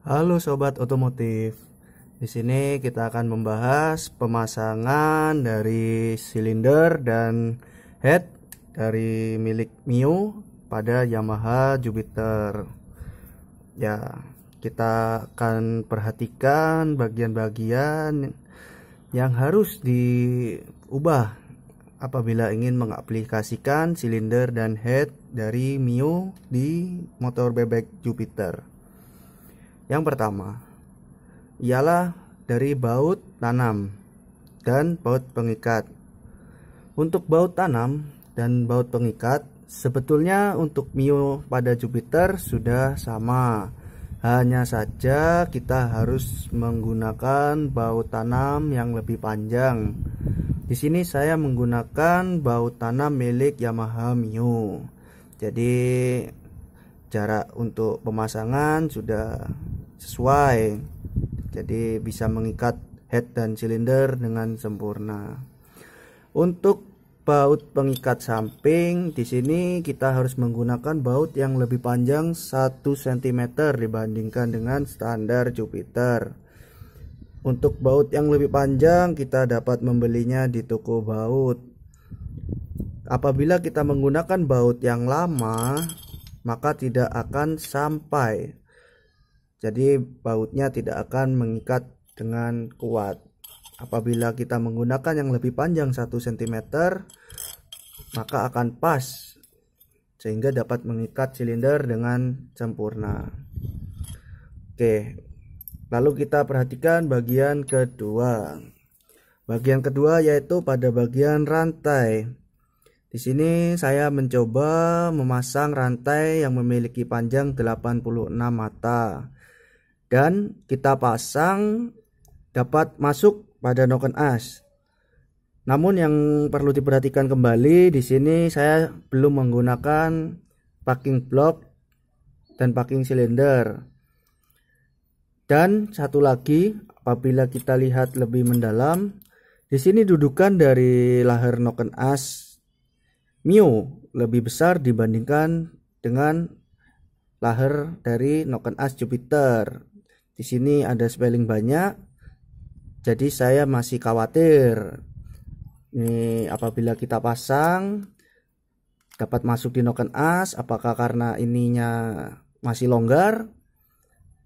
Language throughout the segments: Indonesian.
Halo sobat otomotif. Di sini kita akan membahas pemasangan dari silinder dan head dari milik Mio pada Yamaha Jupiter. Ya, kita akan perhatikan bagian-bagian yang harus diubah apabila ingin mengaplikasikan silinder dan head dari Mio di motor bebek Jupiter. Yang pertama ialah dari baut tanam dan baut pengikat. Untuk baut tanam dan baut pengikat, sebetulnya untuk Mio pada Jupiter sudah sama. Hanya saja kita harus menggunakan baut tanam yang lebih panjang. Di sini saya menggunakan baut tanam milik Yamaha Mio. Jadi jarak untuk pemasangan sudah sesuai jadi bisa mengikat head dan silinder dengan sempurna untuk baut pengikat samping di sini kita harus menggunakan baut yang lebih panjang 1 cm dibandingkan dengan standar Jupiter untuk baut yang lebih panjang kita dapat membelinya di toko baut apabila kita menggunakan baut yang lama maka tidak akan sampai jadi bautnya tidak akan mengikat dengan kuat. Apabila kita menggunakan yang lebih panjang 1 cm, maka akan pas sehingga dapat mengikat silinder dengan sempurna. Oke. Lalu kita perhatikan bagian kedua. Bagian kedua yaitu pada bagian rantai. Di sini saya mencoba memasang rantai yang memiliki panjang 86 mata dan kita pasang dapat masuk pada noken as. Namun yang perlu diperhatikan kembali di sini saya belum menggunakan packing block dan packing silinder. Dan satu lagi, apabila kita lihat lebih mendalam, di sini dudukan dari laher noken as Mio lebih besar dibandingkan dengan laher dari noken as Jupiter di sini ada spelling banyak. Jadi saya masih khawatir. Ini apabila kita pasang dapat masuk di noken as apakah karena ininya masih longgar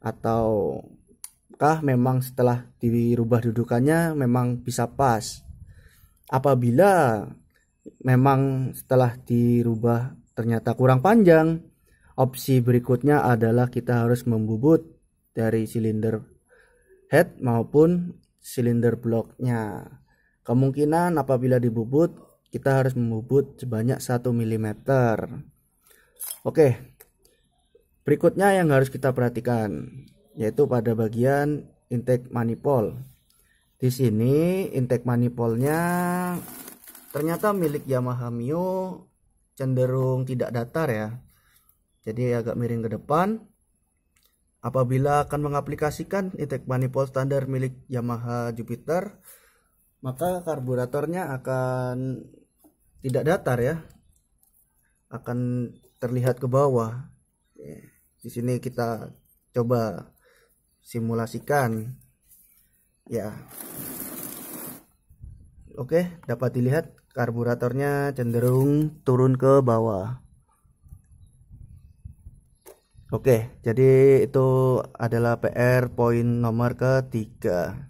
ataukah memang setelah dirubah dudukannya memang bisa pas apabila memang setelah dirubah ternyata kurang panjang opsi berikutnya adalah kita harus membubut dari silinder head maupun silinder bloknya. Kemungkinan apabila dibubut, kita harus membubut sebanyak 1 mm. Oke. Berikutnya yang harus kita perhatikan yaitu pada bagian intake manifold. Di sini intake manifoldnya ternyata milik Yamaha Mio cenderung tidak datar ya. Jadi agak miring ke depan Apabila akan mengaplikasikan intake manifold standar milik Yamaha Jupiter, maka karburatornya akan tidak datar ya. Akan terlihat ke bawah. Di sini kita coba simulasikan. Ya. Oke, dapat dilihat karburatornya cenderung turun ke bawah. Oke, jadi itu adalah PR poin nomor ketiga.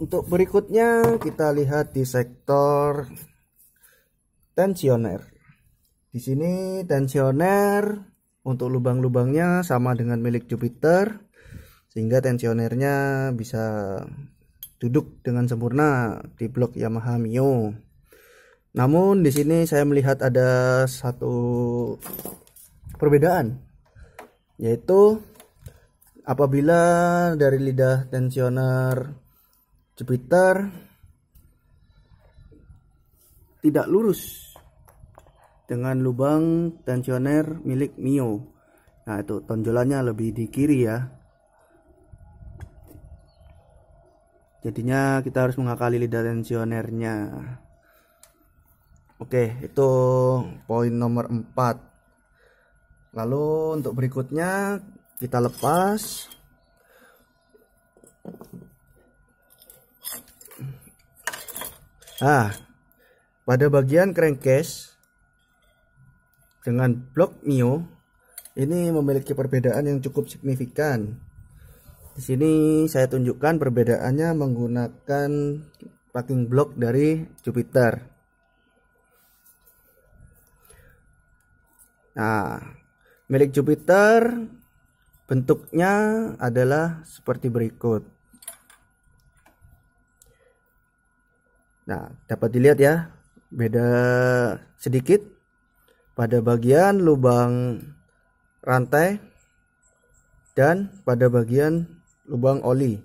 Untuk berikutnya kita lihat di sektor tensioner. Di sini tensioner untuk lubang-lubangnya sama dengan milik Jupiter sehingga tensionernya bisa duduk dengan sempurna di blok Yamaha Mio. Namun di sini saya melihat ada satu perbedaan yaitu apabila dari lidah tensioner Jupiter tidak lurus dengan lubang tensioner milik Mio. Nah, itu tonjolannya lebih di kiri ya. Jadinya kita harus mengakali lidah tensionernya. Oke, itu poin nomor 4 lalu untuk berikutnya kita lepas nah pada bagian crankcase dengan blok Mio ini memiliki perbedaan yang cukup signifikan di sini saya tunjukkan perbedaannya menggunakan packing block dari Jupiter. Nah, milik Jupiter bentuknya adalah seperti berikut. Nah, dapat dilihat ya, beda sedikit pada bagian lubang rantai dan pada bagian lubang oli.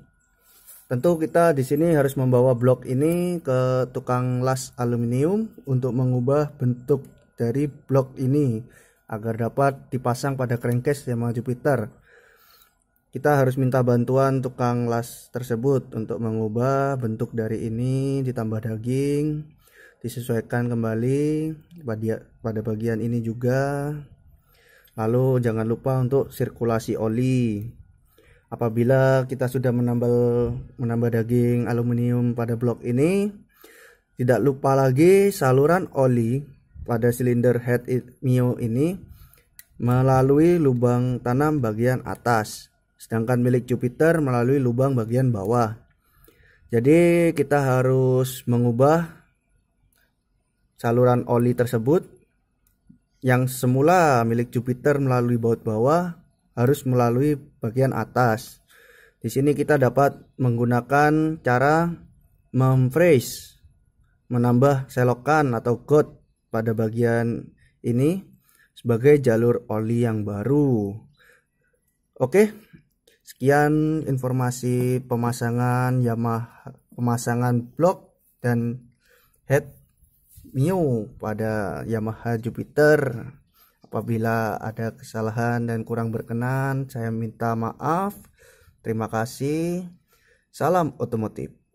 Tentu kita di sini harus membawa blok ini ke tukang las aluminium untuk mengubah bentuk dari blok ini agar dapat dipasang pada crankcase Yamaha Jupiter. Kita harus minta bantuan tukang las tersebut untuk mengubah bentuk dari ini ditambah daging, disesuaikan kembali pada pada bagian ini juga. Lalu jangan lupa untuk sirkulasi oli. Apabila kita sudah menambal menambah daging aluminium pada blok ini, tidak lupa lagi saluran oli pada silinder head Mio ini melalui lubang tanam bagian atas, sedangkan milik Jupiter melalui lubang bagian bawah. Jadi kita harus mengubah saluran oli tersebut yang semula milik Jupiter melalui baut bawah harus melalui bagian atas. Di sini kita dapat menggunakan cara memfreeze, menambah selokan atau got pada bagian ini sebagai jalur oli yang baru. Oke, sekian informasi pemasangan Yamaha pemasangan blok dan head Mio pada Yamaha Jupiter. Apabila ada kesalahan dan kurang berkenan, saya minta maaf. Terima kasih. Salam otomotif.